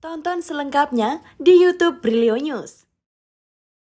Tonton selengkapnya di YouTube Brilio News.